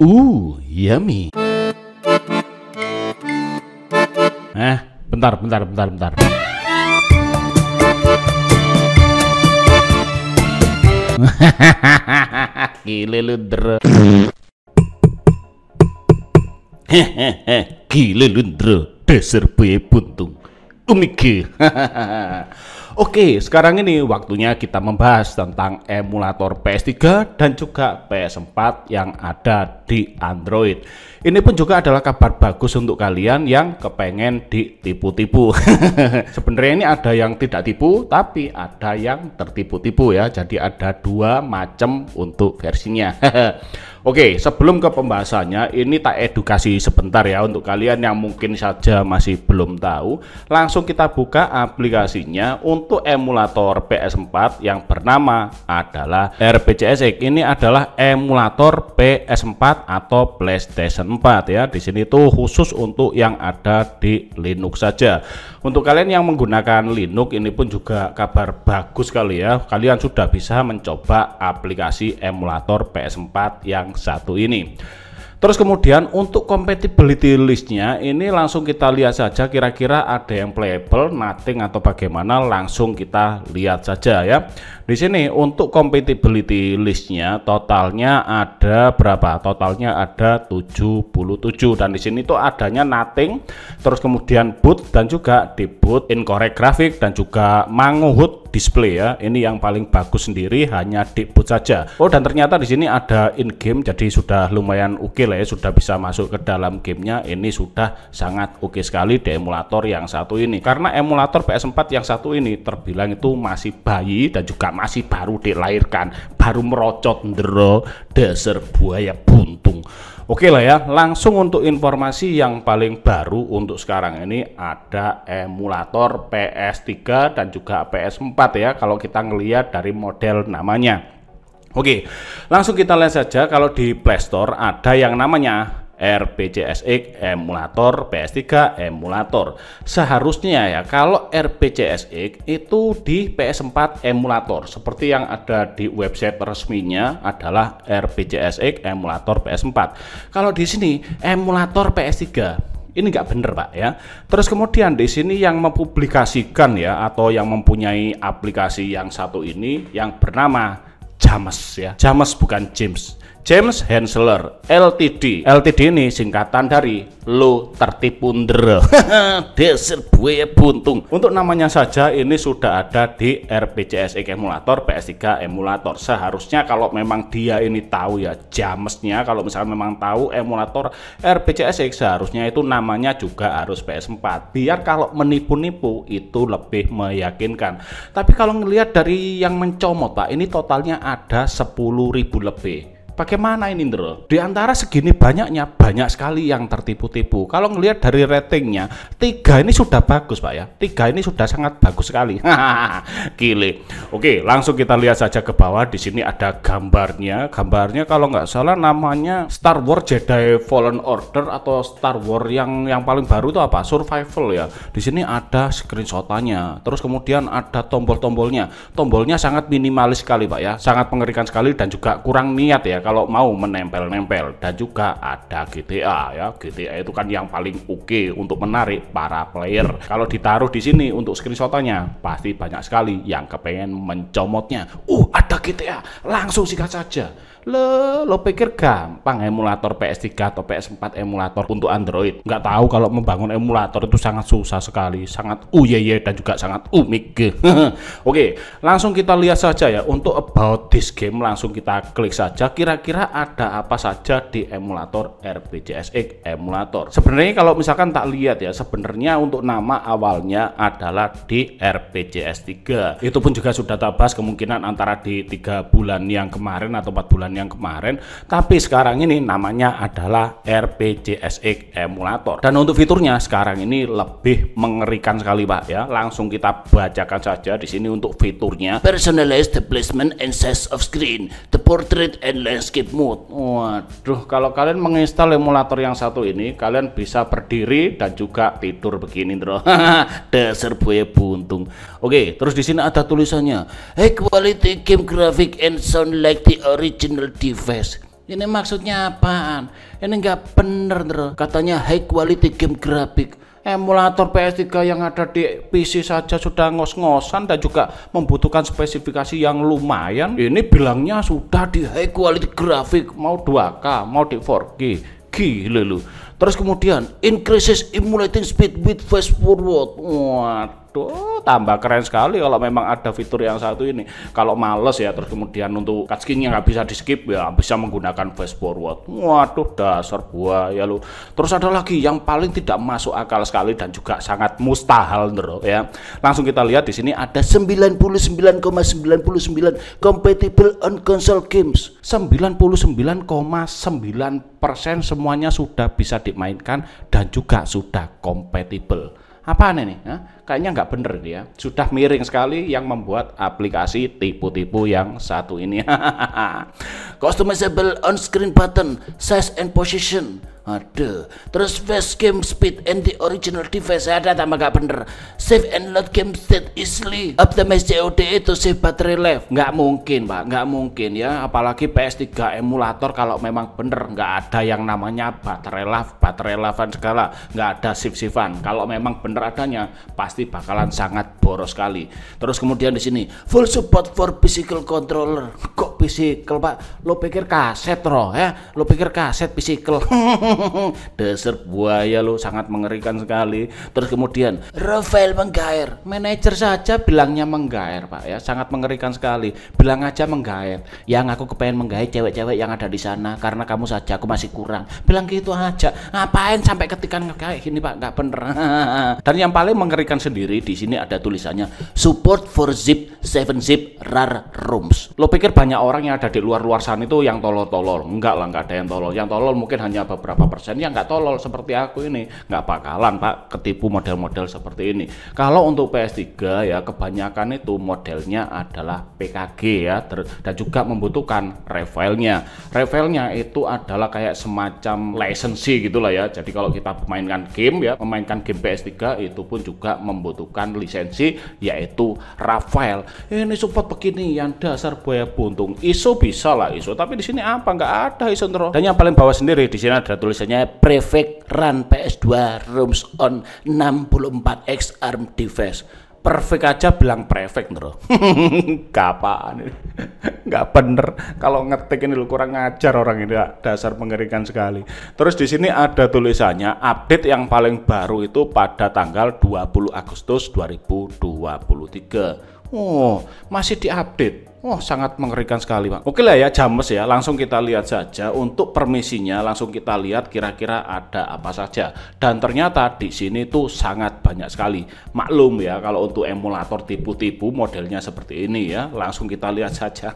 Ooh, uh, yummy. Eh, bentar, bentar, bentar, bentar. Gile lu dro. Hehehe, gile lu dro. Dasar buaya buntung. Umike. Oke, sekarang ini waktunya kita membahas tentang emulator PS3 dan juga PS4 yang ada di Android. Ini pun juga adalah kabar bagus untuk kalian yang kepengen ditipu-tipu. Sebenarnya ini ada yang tidak tipu, tapi ada yang tertipu-tipu ya. Jadi ada dua macam untuk versinya. Oke, sebelum ke pembahasannya, ini tak edukasi sebentar ya untuk kalian yang mungkin saja masih belum tahu. Langsung kita buka aplikasinya untuk emulator PS4 yang bernama adalah RPCSX. Ini adalah emulator PS4 atau PlayStation 4 ya. Di sini tuh khusus untuk yang ada di Linux saja. Untuk kalian yang menggunakan Linux ini pun juga kabar bagus kali ya. Kalian sudah bisa mencoba aplikasi emulator PS4 yang satu ini. Terus kemudian untuk compatibility listnya ini langsung kita lihat saja kira-kira ada yang playable, nothing atau bagaimana langsung kita lihat saja ya. Di sini untuk compatibility listnya totalnya ada berapa? Totalnya ada 77 dan di sini tuh adanya nothing, terus kemudian boot dan juga di boot incorrect graphic dan juga manguhut display ya. Ini yang paling bagus sendiri hanya di boot saja. Oh dan ternyata di sini ada in game jadi sudah lumayan oke okay lah ya, sudah bisa masuk ke dalam gamenya. Ini sudah sangat oke okay sekali di emulator yang satu ini. Karena emulator PS4 yang satu ini terbilang itu masih bayi dan juga masih baru dilahirkan baru merocot ndro dasar buaya buntung Oke lah ya, langsung untuk informasi yang paling baru untuk sekarang ini ada emulator PS3 dan juga PS4 ya kalau kita ngelihat dari model namanya. Oke, langsung kita lihat saja kalau di Play Store ada yang namanya RPCSX emulator PS3 emulator seharusnya ya kalau RPCSX itu di PS4 emulator seperti yang ada di website resminya adalah RPCSX emulator PS4 kalau di sini emulator PS3 ini nggak bener pak ya terus kemudian di sini yang mempublikasikan ya atau yang mempunyai aplikasi yang satu ini yang bernama James ya James bukan James James Hensler LTD. LTD ini singkatan dari lo tertipu ndre deser gue buntung. Untuk namanya saja ini sudah ada di RPJS emulator PS3 emulator. Seharusnya kalau memang dia ini tahu ya jamesnya kalau misalnya memang tahu emulator RPJS seharusnya itu namanya juga harus PS4. Biar kalau menipu-nipu itu lebih meyakinkan. Tapi kalau ngelihat dari yang mencomot Pak, ini totalnya ada 10.000 lebih Bagaimana ini Indro? Di antara segini banyaknya, banyak sekali yang tertipu-tipu. Kalau ngelihat dari ratingnya, tiga ini sudah bagus Pak ya. Tiga ini sudah sangat bagus sekali. Gile. Oke, langsung kita lihat saja ke bawah. Di sini ada gambarnya. Gambarnya kalau nggak salah namanya Star Wars Jedi Fallen Order atau Star Wars yang yang paling baru itu apa? Survival ya. Di sini ada screenshotannya. Terus kemudian ada tombol-tombolnya. Tombolnya sangat minimalis sekali Pak ya. Sangat mengerikan sekali dan juga kurang niat ya kalau mau menempel-nempel dan juga ada GTA ya GTA itu kan yang paling oke okay untuk menarik para player kalau ditaruh di sini untuk screenshotnya pasti banyak sekali yang kepengen mencomotnya uh ada GTA langsung sikat saja lo lo pikir gampang emulator PS3 atau PS4 emulator untuk Android nggak tahu kalau membangun emulator itu sangat susah sekali sangat uyeye dan juga sangat unik oke langsung kita lihat saja ya untuk about this game langsung kita klik saja kira-kira ada apa saja di emulator RPGSX emulator sebenarnya kalau misalkan tak lihat ya sebenarnya untuk nama awalnya adalah di RPGS3 itu pun juga sudah tak bahas kemungkinan antara di tiga bulan yang kemarin atau empat bulan yang kemarin tapi sekarang ini namanya adalah RPJSX emulator dan untuk fiturnya sekarang ini lebih mengerikan sekali pak ya langsung kita bacakan saja di sini untuk fiturnya Personalized the placement and size of screen the portrait and landscape mode waduh kalau kalian menginstal emulator yang satu ini kalian bisa berdiri dan juga tidur begini bro dasar buaya buntung oke terus di sini ada tulisannya hey quality game graphic and sound like the original device. Ini maksudnya apaan? Ini nggak bener bro. Katanya high quality game grafik. Emulator PS3 yang ada di PC saja sudah ngos-ngosan dan juga membutuhkan spesifikasi yang lumayan. Ini bilangnya sudah di high quality grafik, mau 2K, mau di 4 k Gila lu. Terus kemudian increases emulating speed with fast forward. Waduh Waduh, tambah keren sekali kalau memang ada fitur yang satu ini. Kalau males ya, terus kemudian untuk skin yang nggak bisa di skip ya, bisa menggunakan fast forward. Waduh, dasar buah ya lu. Terus ada lagi yang paling tidak masuk akal sekali dan juga sangat mustahil bro ya. Langsung kita lihat di sini ada 99,99 ,99 compatible on console games. 99,9 persen semuanya sudah bisa dimainkan dan juga sudah compatible apaan ini? Hah? Kayaknya nggak bener dia. Ya. Sudah miring sekali yang membuat aplikasi tipu-tipu yang satu ini. Customizable on-screen button, size and position ada. Terus fast game speed and the original device ada tambah gak bener. Save and load game state easily. Optimize COD itu save battery life. Gak mungkin pak, gak mungkin ya. Apalagi PS3 emulator kalau memang bener gak ada yang namanya battery life, battery life segala. gak ada save sifan Kalau memang bener adanya pasti bakalan sangat boros sekali. Terus kemudian di sini full support for physical controller. Kok physical pak? Lo pikir kaset roh ya? Lo pikir kaset physical? Dasar buaya lo sangat mengerikan sekali. Terus kemudian Rafael menggair. Manajer saja bilangnya menggair, Pak ya. Sangat mengerikan sekali. Bilang aja menggair. Yang aku kepengen menggair cewek-cewek yang ada di sana karena kamu saja aku masih kurang. Bilang gitu aja. Ngapain sampai ketikan menggair ini, Pak? Nggak bener. Dan yang paling mengerikan sendiri di sini ada tulisannya support for zip seven zip rare rooms. Lo pikir banyak orang yang ada di luar-luar sana itu yang tolol-tolol? Enggak lah, nggak ada yang tolol. Yang tolol mungkin hanya beberapa persen yang nggak tolol seperti aku ini nggak bakalan pak ketipu model-model seperti ini kalau untuk PS3 ya kebanyakan itu modelnya adalah PKG ya dan juga membutuhkan revelnya revelnya itu adalah kayak semacam lisensi gitulah ya jadi kalau kita memainkan game ya memainkan game PS3 itu pun juga membutuhkan lisensi yaitu Rafael ini support begini yang dasar buaya buntung ISO bisa lah ISO tapi di sini apa nggak ada ISO terus dan yang paling bawah sendiri di sini ada tulis tulisannya Prefect run PS2 rooms on 64X ARM device perfect aja bilang prefect bro kapan ini nggak bener kalau ngetik ini lu kurang ngajar orang ini dasar mengerikan sekali terus di sini ada tulisannya update yang paling baru itu pada tanggal 20 Agustus 2023 oh masih diupdate Wah oh, sangat mengerikan sekali Pak. Oke lah ya James ya, langsung kita lihat saja untuk permisinya langsung kita lihat kira-kira ada apa saja. Dan ternyata di sini tuh sangat banyak sekali. Maklum ya kalau untuk emulator tipu-tipu modelnya seperti ini ya, langsung kita lihat saja.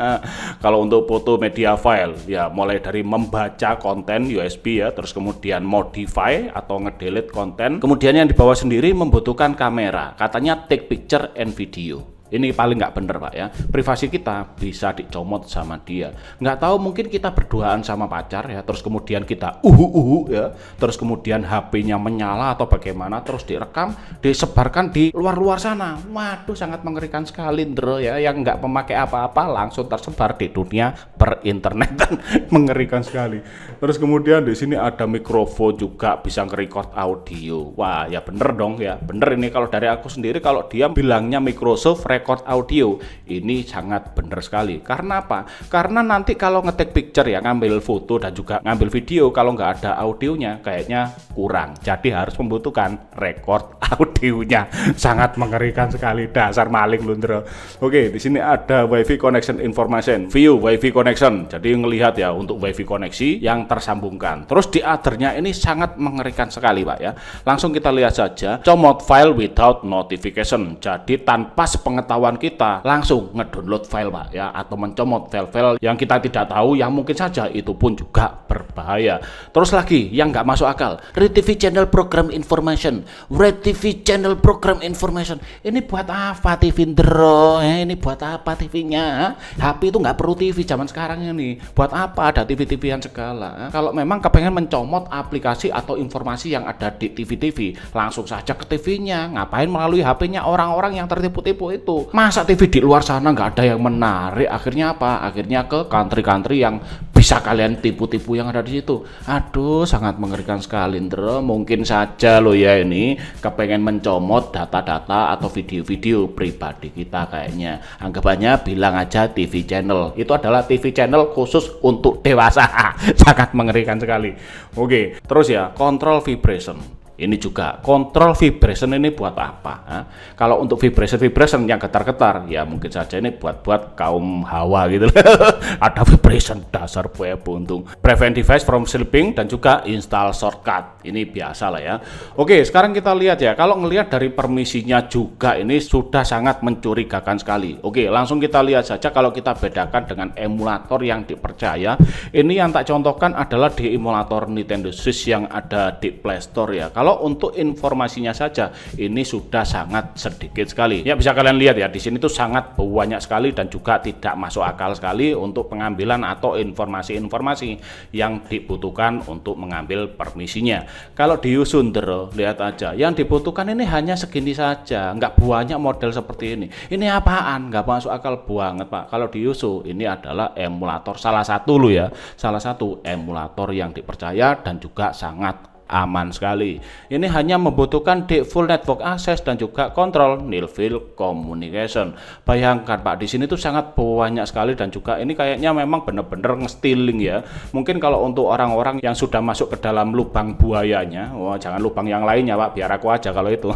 kalau untuk foto media file ya mulai dari membaca konten USB ya, terus kemudian modify atau ngedelete konten. Kemudian yang di bawah sendiri membutuhkan kamera, katanya take picture and video. Ini paling nggak bener pak ya. Privasi kita bisa dicomot sama dia. Nggak tahu mungkin kita berduaan sama pacar ya, terus kemudian kita uhu uhu ya, terus kemudian HP-nya menyala atau bagaimana, terus direkam, disebarkan di luar-luar sana. Waduh sangat mengerikan sekali Ndro ya, yang nggak memakai apa-apa langsung tersebar di dunia dan mengerikan sekali. Terus kemudian di sini ada mikrofon juga bisa ngerekord audio. Wah ya bener dong ya, bener ini kalau dari aku sendiri kalau dia bilangnya Microsoft record audio ini sangat benar sekali karena apa karena nanti kalau ngetik picture ya ngambil foto dan juga ngambil video kalau nggak ada audionya kayaknya kurang jadi harus membutuhkan record audionya sangat mengerikan sekali dasar maling lundro oke di sini ada wifi connection information view wifi connection jadi ngelihat ya untuk wifi koneksi yang tersambungkan terus di othernya ini sangat mengerikan sekali pak ya langsung kita lihat saja comot file without notification jadi tanpa sepengetahuan pengetahuan kita langsung ngedownload file pak ya atau mencomot file-file yang kita tidak tahu yang mungkin saja itu pun juga berbahaya terus lagi yang nggak masuk akal Red TV channel program information Red TV channel program information ini buat apa TV Indro eh, ini buat apa TV-nya HP itu nggak perlu TV zaman sekarang ini buat apa ada tv tv yang segala kalau memang kepengen mencomot aplikasi atau informasi yang ada di TV-TV langsung saja ke TV-nya ngapain melalui HP-nya orang-orang yang tertipu-tipu itu itu masa TV di luar sana nggak ada yang menarik akhirnya apa akhirnya ke country-country yang bisa kalian tipu-tipu yang ada di situ aduh sangat mengerikan sekali Indra mungkin saja lo ya ini kepengen mencomot data-data atau video-video pribadi kita kayaknya anggapannya bilang aja TV channel itu adalah TV channel khusus untuk dewasa sangat mengerikan sekali oke terus ya kontrol vibration ini juga kontrol vibration ini buat apa? Ha? Kalau untuk vibration vibration yang getar-getar, ya mungkin saja ini buat-buat kaum hawa gitu. Ada vibration dasar buaya buntung. Prevent device from sleeping dan juga install shortcut. Ini biasa lah ya. Oke, sekarang kita lihat ya. Kalau ngelihat dari permisinya juga ini sudah sangat mencurigakan sekali. Oke, langsung kita lihat saja kalau kita bedakan dengan emulator yang dipercaya. Ini yang tak contohkan adalah di emulator Nintendo Switch yang ada di Play Store ya. Kalau kalau untuk informasinya saja ini sudah sangat sedikit sekali. Ya bisa kalian lihat ya di sini tuh sangat banyak sekali dan juga tidak masuk akal sekali untuk pengambilan atau informasi-informasi yang dibutuhkan untuk mengambil permisinya. Kalau di Yusunder lihat aja yang dibutuhkan ini hanya segini saja, nggak banyak model seperti ini. Ini apaan? Nggak masuk akal banget pak. Kalau di Yusu ini adalah emulator salah satu lo ya, salah satu emulator yang dipercaya dan juga sangat aman sekali. Ini hanya membutuhkan di full network access dan juga kontrol nil field communication. Bayangkan Pak, di sini tuh sangat banyak sekali dan juga ini kayaknya memang benar-benar ngestiling ya. Mungkin kalau untuk orang-orang yang sudah masuk ke dalam lubang buayanya, wah jangan lubang yang lainnya Pak, biar aku aja kalau itu.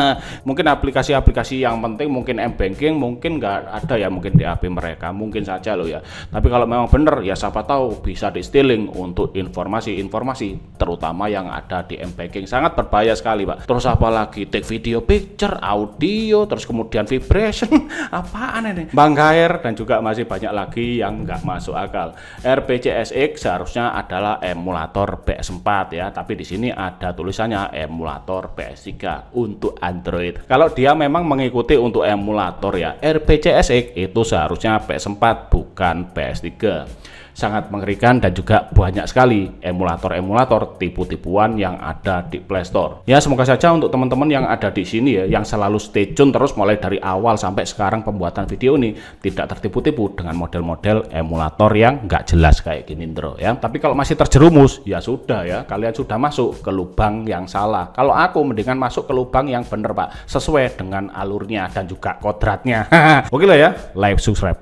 mungkin aplikasi-aplikasi yang penting mungkin M banking mungkin nggak ada ya mungkin di HP mereka, mungkin saja loh ya. Tapi kalau memang benar ya siapa tahu bisa di stealing untuk informasi-informasi terutama yang ada m banking sangat berbahaya sekali pak terus apa lagi? take video picture audio terus kemudian vibration apaan ini bank air dan juga masih banyak lagi yang nggak masuk akal RPCSX seharusnya adalah emulator PS4 ya tapi di sini ada tulisannya emulator PS3 untuk Android kalau dia memang mengikuti untuk emulator ya RPCSX itu seharusnya PS4 bukan PS3 sangat mengerikan dan juga banyak sekali emulator-emulator tipu-tipuan yang ada di Play Store. Ya, semoga saja untuk teman-teman yang ada di sini ya yang selalu stay tune terus mulai dari awal sampai sekarang pembuatan video ini tidak tertipu-tipu dengan model-model emulator yang nggak jelas kayak gini bro ya. Tapi kalau masih terjerumus ya sudah ya, kalian sudah masuk ke lubang yang salah. Kalau aku mendingan masuk ke lubang yang bener Pak, sesuai dengan alurnya dan juga kodratnya. Oke lah ya, live subscribe